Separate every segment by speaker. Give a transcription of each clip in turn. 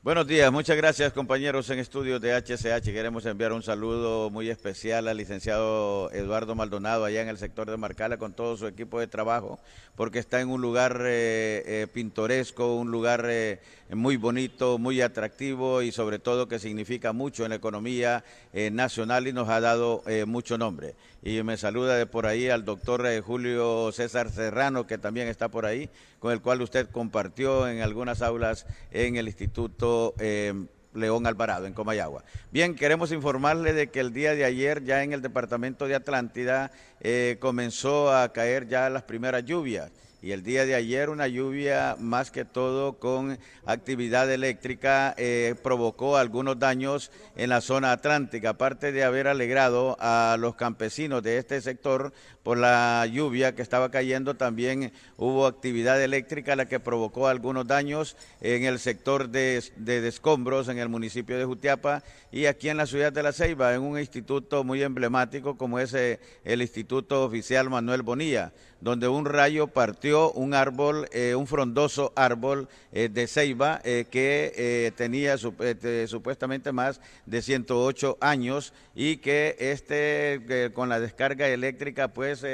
Speaker 1: Buenos días, muchas gracias compañeros en estudios de HSH. Queremos enviar un saludo muy especial al licenciado Eduardo Maldonado allá en el sector de Marcala con todo su equipo de trabajo, porque está en un lugar eh, eh, pintoresco, un lugar eh, muy bonito, muy atractivo y sobre todo que significa mucho en la economía nacional y nos ha dado mucho nombre. Y me saluda de por ahí al doctor Julio César Serrano, que también está por ahí, con el cual usted compartió en algunas aulas en el Instituto eh, León Alvarado, en Comayagua. Bien, queremos informarle de que el día de ayer ya en el departamento de Atlántida eh, comenzó a caer ya las primeras lluvias y el día de ayer una lluvia más que todo con actividad eléctrica eh, provocó algunos daños en la zona atlántica, aparte de haber alegrado a los campesinos de este sector por la lluvia que estaba cayendo, también hubo actividad eléctrica la que provocó algunos daños en el sector de, de, escombros en el municipio de Jutiapa y aquí en la ciudad de La Ceiba, en un instituto muy emblemático como es eh, el Instituto Oficial Manuel Bonilla, donde un rayo partió un árbol, eh, un frondoso árbol eh, de ceiba eh, que tenía este, supuestamente más de 108 años y que este con la descarga eléctrica pues...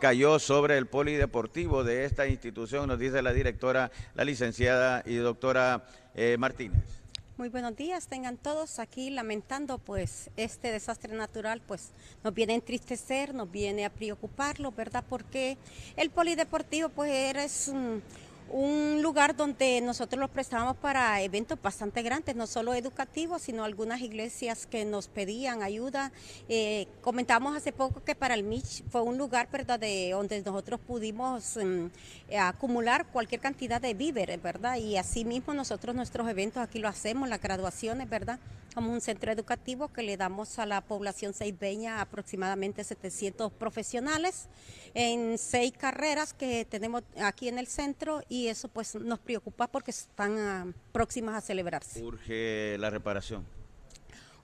Speaker 1: cayó sobre el polideportivo de esta institución, nos dice la directora, la licenciada y doctora Martínez.
Speaker 2: Muy buenos días, tengan todos aquí lamentando pues este desastre natural, pues nos viene a entristecer, nos viene a preocuparlo, ¿verdad? Porque el polideportivo pues es... un un lugar donde nosotros los prestábamos para eventos bastante grandes, no solo educativos, sino algunas iglesias que nos pedían ayuda. Eh, comentamos hace poco que para el MICH fue un lugar ¿verdad? donde nosotros pudimos em, eh, acumular cualquier cantidad de víveres, ¿verdad? Y así mismo nosotros nuestros eventos aquí lo hacemos, las graduaciones, ¿verdad? Somos un centro educativo que le damos a la población seisbeña aproximadamente 700 profesionales en seis carreras que tenemos aquí en el centro y eso pues nos preocupa porque están ah, próximas a celebrarse.
Speaker 1: Urge la reparación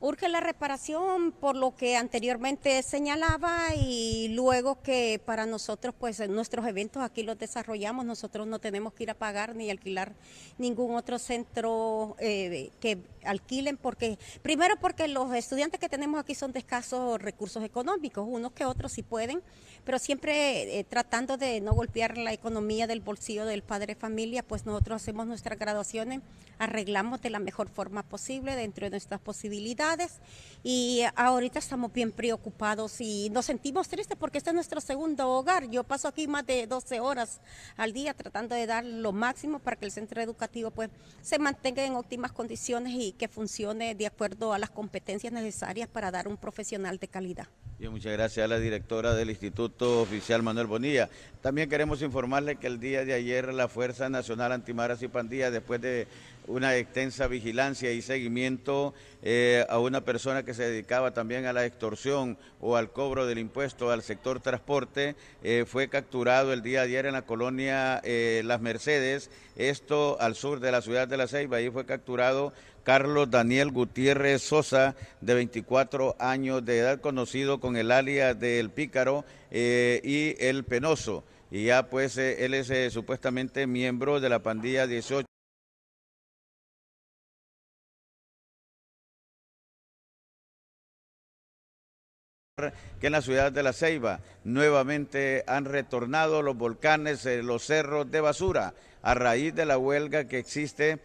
Speaker 2: urge la reparación por lo que anteriormente señalaba y luego que para nosotros pues nuestros eventos aquí los desarrollamos, nosotros no tenemos que ir a pagar ni alquilar ningún otro centro eh, que alquilen porque primero porque los estudiantes que tenemos aquí son de escasos recursos económicos, unos que otros sí pueden, pero siempre eh, tratando de no golpear la economía del bolsillo del padre familia, pues nosotros hacemos nuestras graduaciones, arreglamos de la mejor forma posible dentro de nuestras posibilidades y ahorita estamos bien preocupados y nos sentimos tristes porque este es nuestro segundo hogar. Yo paso aquí más de 12 horas al día tratando de dar lo máximo para que el centro educativo pues se mantenga en óptimas condiciones y que funcione de acuerdo a las competencias necesarias para dar un profesional de calidad
Speaker 1: muchas gracias a la directora del Instituto Oficial Manuel Bonilla. También queremos informarle que el día de ayer la Fuerza Nacional Antimaras y Pandillas, después de una extensa vigilancia y seguimiento eh, a una persona que se dedicaba también a la extorsión o al cobro del impuesto al sector transporte, eh, fue capturado el día de ayer en la colonia eh, Las Mercedes, esto al sur de la ciudad de La Ceiba, ahí fue capturado Carlos Daniel Gutiérrez Sosa, de 24 años de edad, conocido con el alias del Pícaro eh, y el Penoso. Y ya pues eh, él es eh, supuestamente miembro de la pandilla 18. que en la ciudad de La Ceiba nuevamente han retornado los volcanes, los cerros de basura, a raíz de la huelga que existe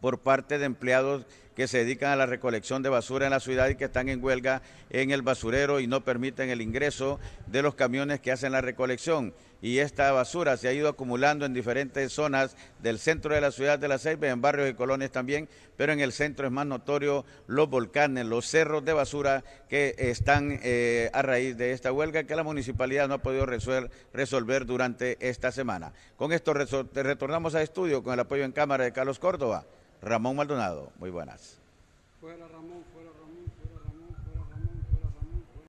Speaker 1: por parte de empleados que se dedican a la recolección de basura en la ciudad y que están en huelga en el basurero y no permiten el ingreso de los camiones que hacen la recolección. Y esta basura se ha ido acumulando en diferentes zonas del centro de la ciudad de La Ceiba, en barrios y colonias también, pero en el centro es más notorio los volcanes, los cerros de basura que están eh, a raíz de esta huelga que la municipalidad no ha podido resolver, resolver durante esta semana. Con esto retornamos a estudio con el apoyo en cámara de Carlos Córdoba. Ramón Maldonado. Muy buenas.